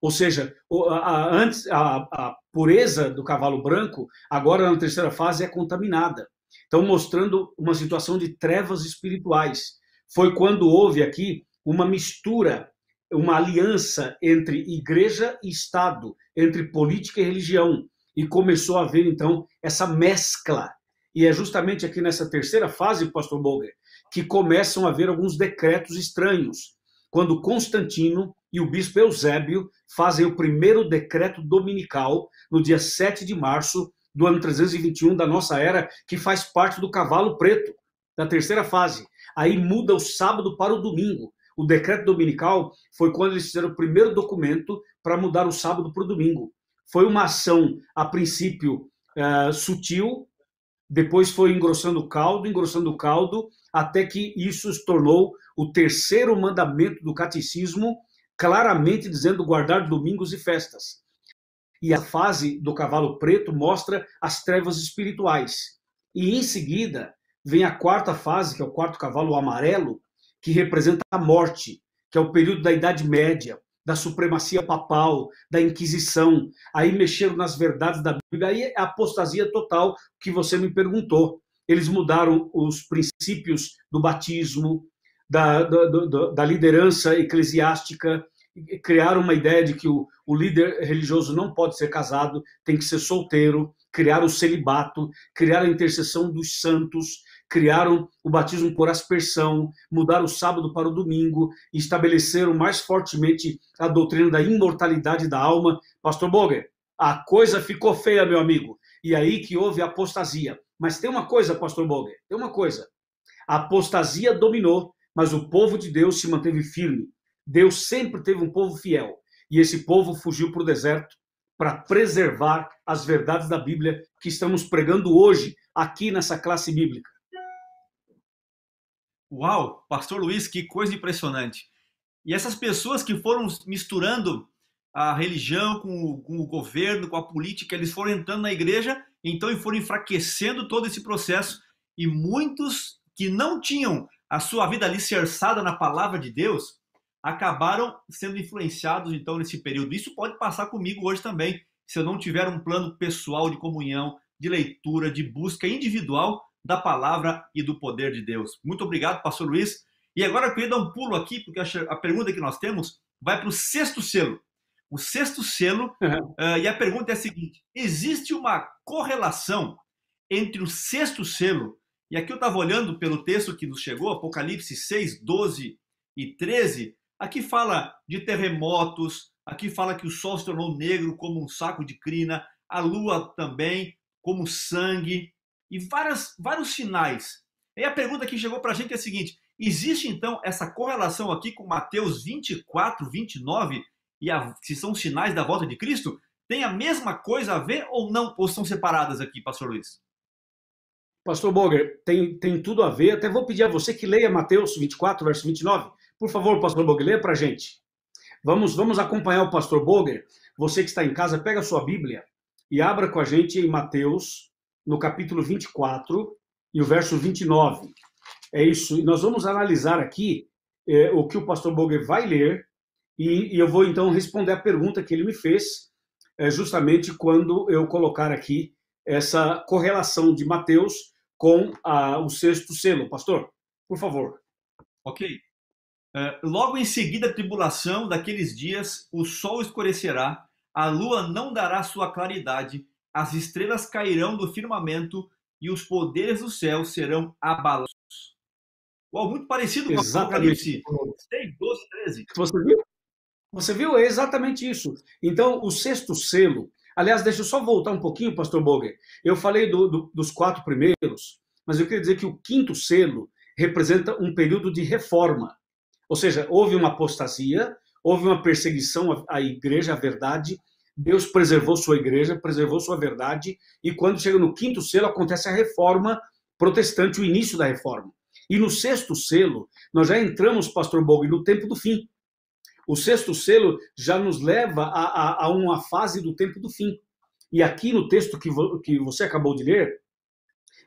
Ou seja, a, a, a, a pureza do cavalo branco, agora na terceira fase, é contaminada. Então, mostrando uma situação de trevas espirituais. Foi quando houve aqui uma mistura, uma aliança entre igreja e Estado, entre política e religião e começou a haver, então, essa mescla. E é justamente aqui nessa terceira fase, pastor Bolger, que começam a haver alguns decretos estranhos, quando Constantino e o bispo Eusébio fazem o primeiro decreto dominical no dia 7 de março do ano 321 da nossa era, que faz parte do cavalo preto, da terceira fase. Aí muda o sábado para o domingo. O decreto dominical foi quando eles fizeram o primeiro documento para mudar o sábado para o domingo. Foi uma ação, a princípio, uh, sutil, depois foi engrossando o caldo, engrossando o caldo, até que isso se tornou o terceiro mandamento do catecismo, claramente dizendo guardar domingos e festas. E a fase do cavalo preto mostra as trevas espirituais. E em seguida vem a quarta fase, que é o quarto cavalo amarelo, que representa a morte, que é o período da Idade Média, da supremacia papal, da Inquisição, aí mexeram nas verdades da Bíblia, aí é apostasia total que você me perguntou. Eles mudaram os princípios do batismo, da, da, da, da liderança eclesiástica, criaram uma ideia de que o, o líder religioso não pode ser casado, tem que ser solteiro, criar o celibato, criar a intercessão dos santos, criaram o batismo por aspersão, mudaram o sábado para o domingo, estabeleceram mais fortemente a doutrina da imortalidade da alma. Pastor Boger, a coisa ficou feia, meu amigo. E aí que houve apostasia. Mas tem uma coisa, pastor Boger, tem uma coisa. A apostasia dominou, mas o povo de Deus se manteve firme. Deus sempre teve um povo fiel. E esse povo fugiu para o deserto para preservar as verdades da Bíblia que estamos pregando hoje aqui nessa classe bíblica. Uau, Pastor Luiz, que coisa impressionante. E essas pessoas que foram misturando a religião com, com o, governo, com a política, eles foram entrando na igreja, então e foram enfraquecendo todo esse processo. E muitos que não tinham a sua vida alicerçada na palavra de Deus acabaram sendo influenciados então nesse período. Isso pode passar comigo hoje também, se eu não tiver um plano pessoal de comunhão, de leitura, de busca individual da palavra e do poder de Deus. Muito obrigado, pastor Luiz. E agora eu queria dar um pulo aqui, porque a pergunta que nós temos vai para o sexto selo. O sexto selo, uhum. uh, e a pergunta é a seguinte: existe uma correlação entre o sexto selo, e aqui eu estava olhando pelo texto que nos chegou, Apocalipse 6, 12 e 13, aqui fala de terremotos, aqui fala que o sol se tornou negro como um saco de crina, a lua também como sangue, e várias, vários sinais. E a pergunta que chegou para a gente é a seguinte: existe então essa correlação aqui com Mateus 24, 29 e a, se são sinais da volta de Cristo? Tem a mesma coisa a ver ou não? Ou são separadas aqui, Pastor Luiz? Pastor Boger, tem, tem tudo a ver. Até vou pedir a você que leia Mateus 24, verso 29. Por favor, Pastor Boger, leia para a gente. Vamos, vamos acompanhar o Pastor Boger. Você que está em casa, pega a sua Bíblia e abra com a gente em Mateus no capítulo 24 e o verso 29. É isso. E nós vamos analisar aqui é, o que o pastor Boger vai ler e, e, eu vou então responder a pergunta que ele me fez, é, justamente quando eu colocar aqui essa correlação de Mateus com a, o sexto selo. Pastor, por favor. Ok. É, logo em seguida a tribulação daqueles dias, o sol escurecerá, a lua não dará sua claridade as estrelas cairão do firmamento e os poderes do céu serão abalados. Uau, muito parecido com Apocalipse 6, 12, 13. Você viu? Você viu? É exatamente isso. Então, o sexto selo. Aliás, deixa eu só voltar um pouquinho, Pastor Boger. Eu falei do, do, dos quatro primeiros, mas eu queria dizer que o quinto selo representa um período de reforma. Ou seja, houve uma apostasia, houve uma perseguição à, à igreja, à verdade, Deus preservou sua igreja, preservou sua verdade, e quando chega no quinto selo, acontece a reforma protestante, o início da reforma. E no sexto selo, nós já entramos, pastor Bog, no tempo do fim. O sexto selo já nos leva a, a, a uma fase do tempo do fim. E aqui no texto que, vo, que você acabou de ler,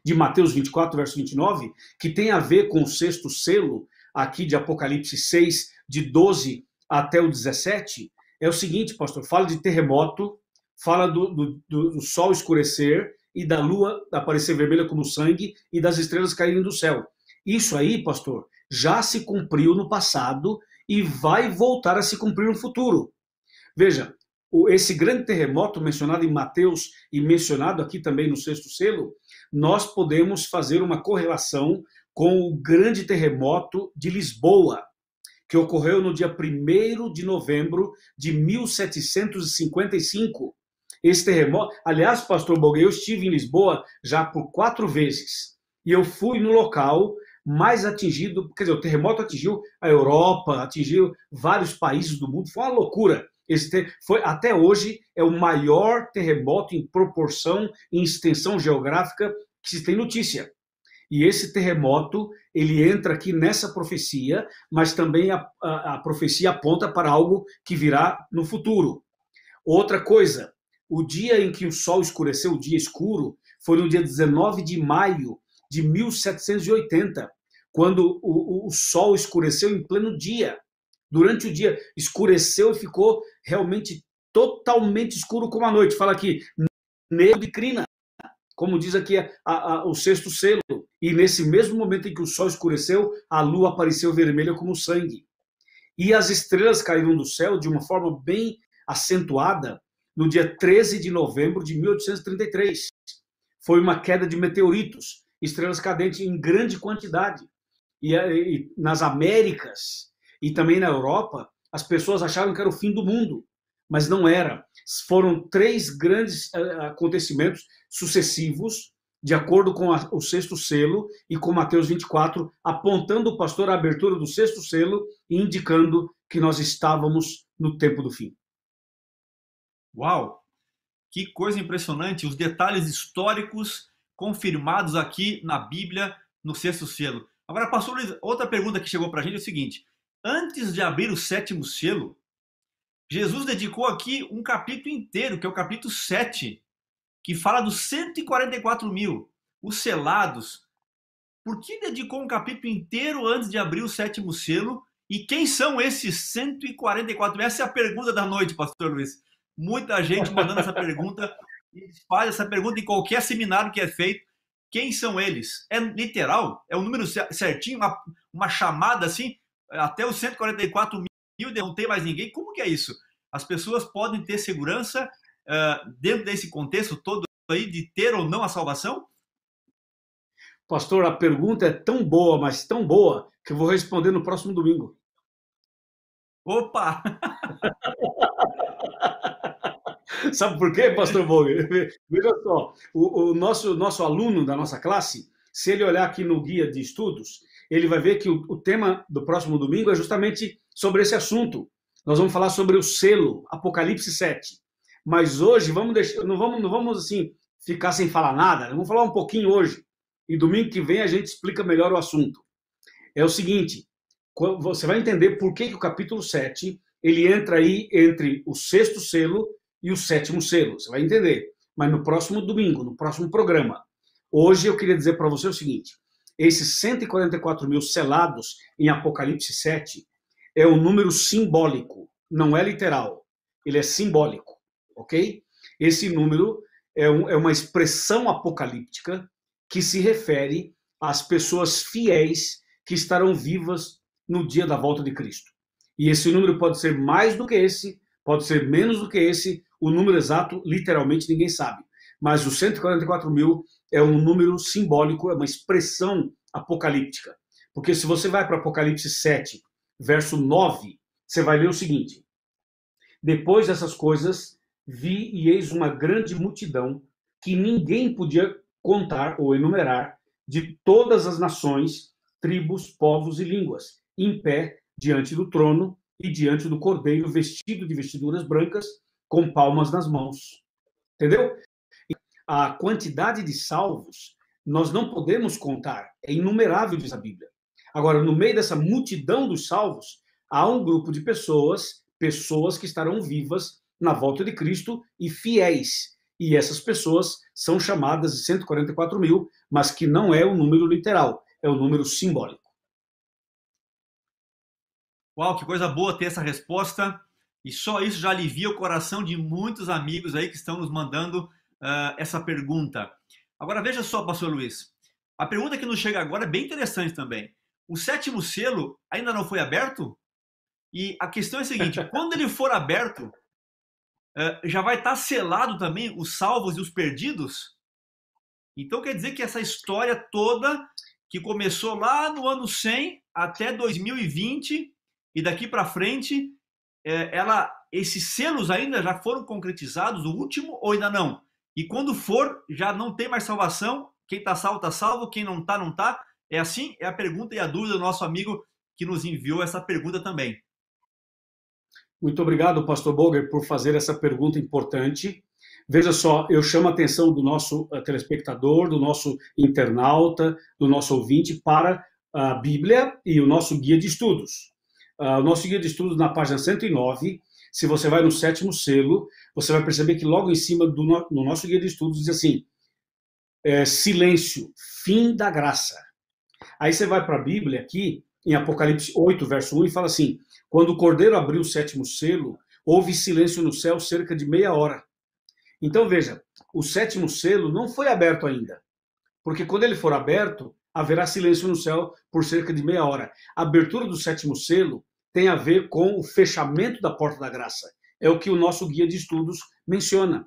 de Mateus 24, verso 29, que tem a ver com o sexto selo, aqui de Apocalipse 6, de 12 até o 17, é o seguinte, pastor, fala de terremoto, fala do, do, do sol escurecer e da lua aparecer vermelha como sangue e das estrelas caírem do céu. Isso aí, pastor, já se cumpriu no passado e vai voltar a se cumprir no futuro. Veja, esse grande terremoto mencionado em Mateus e mencionado aqui também no sexto selo, nós podemos fazer uma correlação com o grande terremoto de Lisboa, que ocorreu no dia 1 de novembro de 1755. Esse terremoto, aliás, pastor Bogue, eu estive em Lisboa já por quatro vezes. E eu fui no local mais atingido, quer dizer, o terremoto atingiu a Europa, atingiu vários países do mundo, foi uma loucura. Esse foi até hoje é o maior terremoto em proporção, em extensão geográfica que se tem notícia. E esse terremoto, ele entra aqui nessa profecia, mas também a, a, a profecia aponta para algo que virá no futuro. Outra coisa, o dia em que o sol escureceu, o dia escuro, foi no dia 19 de maio de 1780, quando o, o, o sol escureceu em pleno dia. Durante o dia, escureceu e ficou realmente totalmente escuro como a noite. Fala aqui, negro de crina, como diz aqui a, a, o sexto selo. E nesse mesmo momento em que o sol escureceu, a lua apareceu vermelha como sangue. E as estrelas caíram do céu de uma forma bem acentuada no dia 13 de novembro de 1833. Foi uma queda de meteoritos, estrelas cadentes em grande quantidade. E, eh, e nas Américas e também na Europa, as pessoas achavam que era o fim do mundo, mas não era. Foram três grandes eh, acontecimentos sucessivos de acordo com a, o sexto selo e com Mateus 24, apontando o pastor a abertura do sexto selo e indicando que nós estávamos no tempo do fim. Uau! Que coisa impressionante! Os detalhes históricos confirmados aqui na Bíblia, no sexto selo. Agora, pastor Luiz, outra pergunta que chegou para a gente é o seguinte: antes de abrir o sétimo selo, Jesus dedicou aqui um capítulo inteiro, que é o capítulo 7, que fala dos 144 mil, os selados, por que dedicou um capítulo inteiro antes de abrir o sétimo selo? E quem são esses 144 mil? Essa é a pergunta da noite, pastor Luiz. Muita gente mandando essa pergunta, faz essa pergunta em qualquer seminário que é feito. Quem são eles? É literal? É um número certinho? Uma, uma chamada assim? Até os 144 mil não tem mais ninguém? Como que é isso? As pessoas podem ter segurança uh, dentro desse contexto todo aí de ter ou não a salvação? Pastor, a pergunta é tão boa, mas tão boa, que eu vou responder no próximo domingo. Opa! Sabe por quê, pastor Vogel? Veja só, o, o, nosso, nosso aluno da nossa classe, se ele olhar aqui no guia de estudos, ele vai ver que o, o tema do próximo domingo é justamente sobre esse assunto. Nós vamos falar sobre o selo, Apocalipse 7. Mas hoje vamos deixar, não vamos, não vamos assim ficar sem falar nada. Né? Vamos falar um pouquinho hoje e domingo que vem a gente explica melhor o assunto. É o seguinte, você vai entender por que, que o capítulo 7 ele entra aí entre o sexto selo e o sétimo selo. Você vai entender. Mas no próximo domingo, no próximo programa. Hoje eu queria dizer para você o seguinte: esses 144 mil selados em Apocalipse 7 é um número simbólico, não é literal. Ele é simbólico ok? Esse número é, um, é uma expressão apocalíptica que se refere às pessoas fiéis que estarão vivas no dia da volta de Cristo. E esse número pode ser mais do que esse, pode ser menos do que esse, o número exato literalmente ninguém sabe. Mas os 144 mil é um número simbólico, é uma expressão apocalíptica. Porque se você vai para Apocalipse 7, verso 9, você vai ler o seguinte: Depois dessas coisas, vi e eis uma grande multidão que ninguém podia contar ou enumerar, de todas as nações, tribos, povos e línguas, em pé diante do trono e diante do cordeiro, vestido de vestiduras brancas, com palmas nas mãos. Entendeu? A quantidade de salvos nós não podemos contar, é inumerável, diz a Bíblia. Agora, no meio dessa multidão dos salvos, há um grupo de pessoas, pessoas que estarão vivas na volta de Cristo e fiéis. E essas pessoas são chamadas de 144 mil, mas que não é o número literal, é o número simbólico. Uau, que coisa boa ter essa resposta. E só isso já alivia o coração de muitos amigos aí que estão nos mandando uh, essa pergunta. Agora veja só, pastor Luiz. A pergunta que nos chega agora é bem interessante também. O sétimo selo ainda não foi aberto? E a questão é a seguinte: quando ele for aberto, eh, já vai estar tá selado também os salvos e os perdidos? Então quer dizer que essa história toda que começou lá no ano 100 até 2020 e daqui para frente, eh, ela, esses selos ainda já foram concretizados, o último ou ainda não? E quando for, já não tem mais salvação, quem está salvo está salvo, quem não está, não está. É assim? É a pergunta e a dúvida do nosso amigo que nos enviou essa pergunta também. Muito obrigado, pastor Boger, por fazer essa pergunta importante. Veja só, eu chamo a atenção do nosso eh, telespectador, do nosso internauta, do nosso ouvinte para a Bíblia e o nosso guia de estudos. Ah, o nosso guia de estudos na página 109, se você vai no sétimo selo, você vai perceber que logo em cima do no, nosso guia de estudos diz assim: é, silêncio, fim da graça. Aí você vai para a Bíblia aqui, em Apocalipse 8, verso 1, e fala assim: quando o cordeiro abriu o sétimo selo, houve silêncio no céu cerca de meia hora. Então veja, o sétimo selo não foi aberto ainda, porque quando ele for aberto, haverá silêncio no céu por cerca de meia hora. A abertura do sétimo selo tem a ver com o fechamento da porta da graça. É o que o nosso guia de estudos menciona.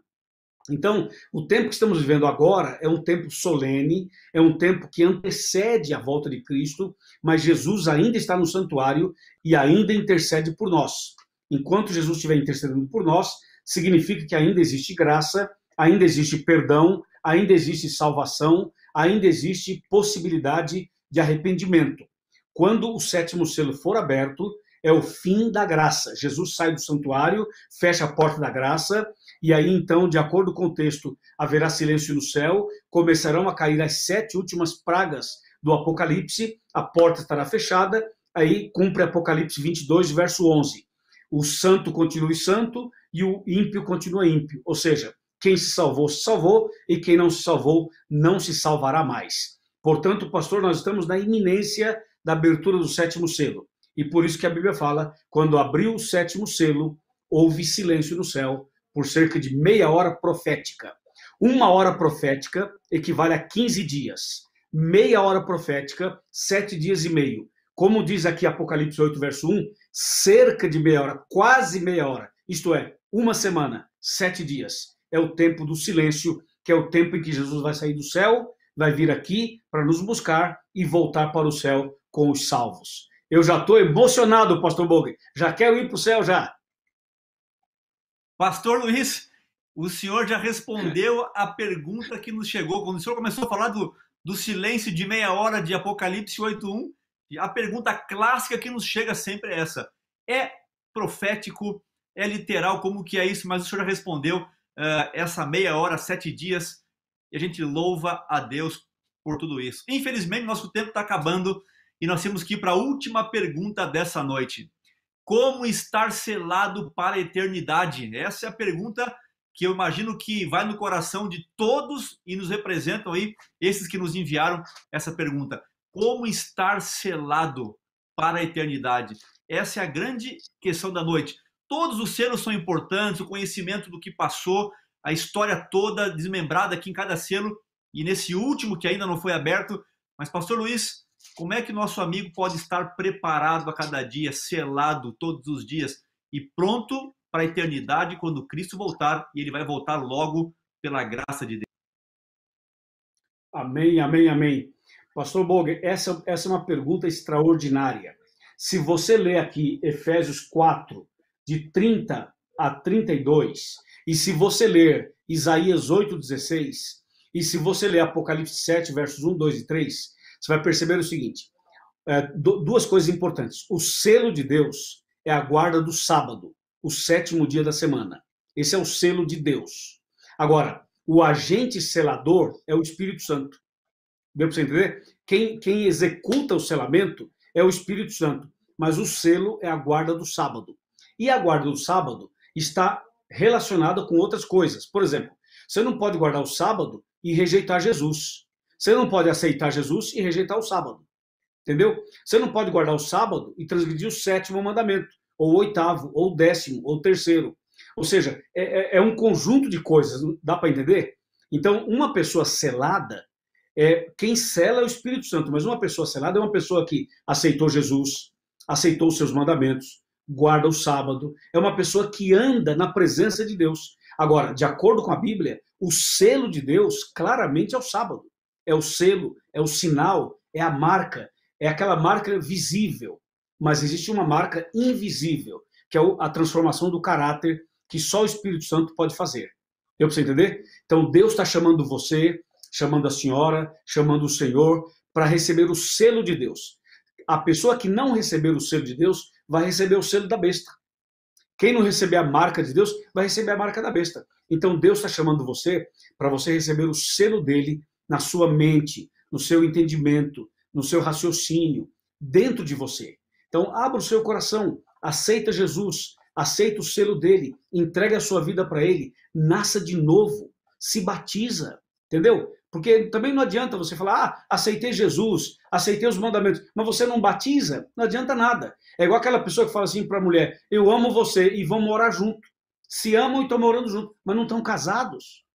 Então, o tempo que estamos vivendo agora é um tempo solene, é um tempo que antecede a volta de Cristo, mas Jesus ainda está no santuário e ainda intercede por nós. Enquanto Jesus estiver intercedendo por nós, significa que ainda existe graça, ainda existe perdão, ainda existe salvação, ainda existe possibilidade de arrependimento. Quando o sétimo selo for aberto, é o fim da graça. Jesus sai do santuário, fecha a porta da graça, e aí então, de acordo com o texto, haverá silêncio no céu, começarão a cair as sete últimas pragas do Apocalipse, a porta estará fechada, aí cumpre Apocalipse 22, verso 11. O santo continue santo e o ímpio continua ímpio, ou seja, quem se salvou, se salvou, e quem não se salvou, não se salvará mais. Portanto, pastor, nós estamos na iminência da abertura do sétimo selo. E por isso que a Bíblia fala: quando abriu o sétimo selo, houve silêncio no céu por cerca de meia hora profética. Uma hora profética equivale a 15 dias. Meia hora profética, sete dias e meio. Como diz aqui Apocalipse 8, verso 1, cerca de meia hora, quase meia hora, isto é, uma semana, sete dias. É o tempo do silêncio, que é o tempo em que Jesus vai sair do céu, vai vir aqui para nos buscar e voltar para o céu com os salvos. Eu já estou emocionado, pastor Bog. Já quero ir para o céu já. Pastor Luiz, o senhor já respondeu a pergunta que nos chegou. Quando o senhor começou a falar do, do silêncio de meia hora de Apocalipse 8.1, a pergunta clássica que nos chega sempre é essa. É profético? É literal? Como que é isso? Mas o senhor já respondeu uh, essa meia hora, sete dias. E a gente louva a Deus por tudo isso. Infelizmente, nosso tempo está acabando. E nós temos que ir para a última pergunta dessa noite. Como estar selado para a eternidade? Essa é a pergunta que eu imagino que vai no coração de todos e nos representam aí esses que nos enviaram essa pergunta. Como estar selado para a eternidade? Essa é a grande questão da noite. Todos os selos são importantes, o conhecimento do que passou, a história toda desmembrada aqui em cada selo e nesse último que ainda não foi aberto. Mas, Pastor Luiz, como é que nosso amigo pode estar preparado a cada dia, selado todos os dias e pronto para a eternidade quando Cristo voltar e ele vai voltar logo pela graça de Deus? Amém, amém, amém. Pastor Boger, essa, essa é uma pergunta extraordinária. Se você lê aqui Efésios 4, de 30 a 32, e se você ler Isaías 8, 16, e se você ler Apocalipse 7, versos 1, 2 e 3, você vai perceber o seguinte: é, duas coisas importantes. O selo de Deus é a guarda do sábado, o sétimo dia da semana. Esse é o selo de Deus. Agora, o agente selador é o Espírito Santo. Deu para você entender? Quem, quem executa o selamento é o Espírito Santo, mas o selo é a guarda do sábado. E a guarda do sábado está relacionada com outras coisas. Por exemplo, você não pode guardar o sábado e rejeitar Jesus. Você não pode aceitar Jesus e rejeitar o sábado. Entendeu? Você não pode guardar o sábado e transgredir o sétimo mandamento, ou o oitavo, ou o décimo, ou o terceiro. Ou seja, é, é, é um conjunto de coisas, dá para entender? Então, uma pessoa selada, é, quem sela é o Espírito Santo, mas uma pessoa selada é uma pessoa que aceitou Jesus, aceitou os seus mandamentos, guarda o sábado, é uma pessoa que anda na presença de Deus. Agora, de acordo com a Bíblia, o selo de Deus claramente é o sábado é o selo, é o sinal, é a marca, é aquela marca visível. Mas existe uma marca invisível, que é a transformação do caráter que só o Espírito Santo pode fazer. Eu preciso você entender? Então Deus está chamando você, chamando a senhora, chamando o Senhor para receber o selo de Deus. A pessoa que não receber o selo de Deus vai receber o selo da besta. Quem não receber a marca de Deus vai receber a marca da besta. Então Deus está chamando você para você receber o selo dele na sua mente, no seu entendimento, no seu raciocínio, dentro de você. Então, abra o seu coração, aceita Jesus, aceita o selo dele, entrega a sua vida para ele, nasça de novo, se batiza, entendeu? Porque também não adianta você falar, ah, aceitei Jesus, aceitei os mandamentos, mas você não batiza, não adianta nada. É igual aquela pessoa que fala assim para a mulher, eu amo você e vamos morar junto. Se amam e estão morando juntos, mas não estão casados.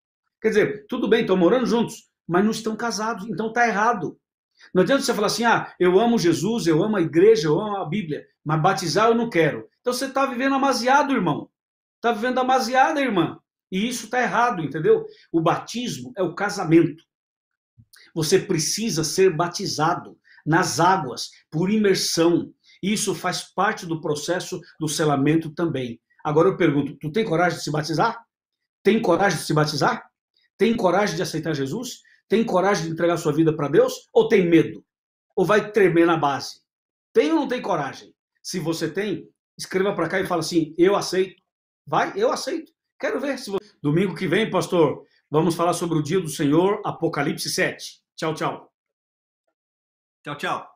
Quer dizer, tudo bem, estão morando juntos, mas não estão casados. Então está errado. Não adianta você falar assim: ah, eu amo Jesus, eu amo a igreja, eu amo a Bíblia, mas batizar eu não quero. Então você está vivendo amasiado, irmão. Está vivendo amasiado, irmã. E isso está errado, entendeu? O batismo é o casamento. Você precisa ser batizado nas águas, por imersão. Isso faz parte do processo do selamento também. Agora eu pergunto: tu tem coragem de se batizar? Tem coragem de se batizar? Tem coragem de aceitar Jesus? Tem coragem de entregar sua vida para Deus ou tem medo? Ou vai tremer na base? Tem ou não tem coragem? Se você tem, escreva para cá e fala assim: eu aceito. Vai, eu aceito. Quero ver se você... domingo que vem, pastor, vamos falar sobre o dia do Senhor, Apocalipse 7. Tchau, tchau. Tchau, tchau.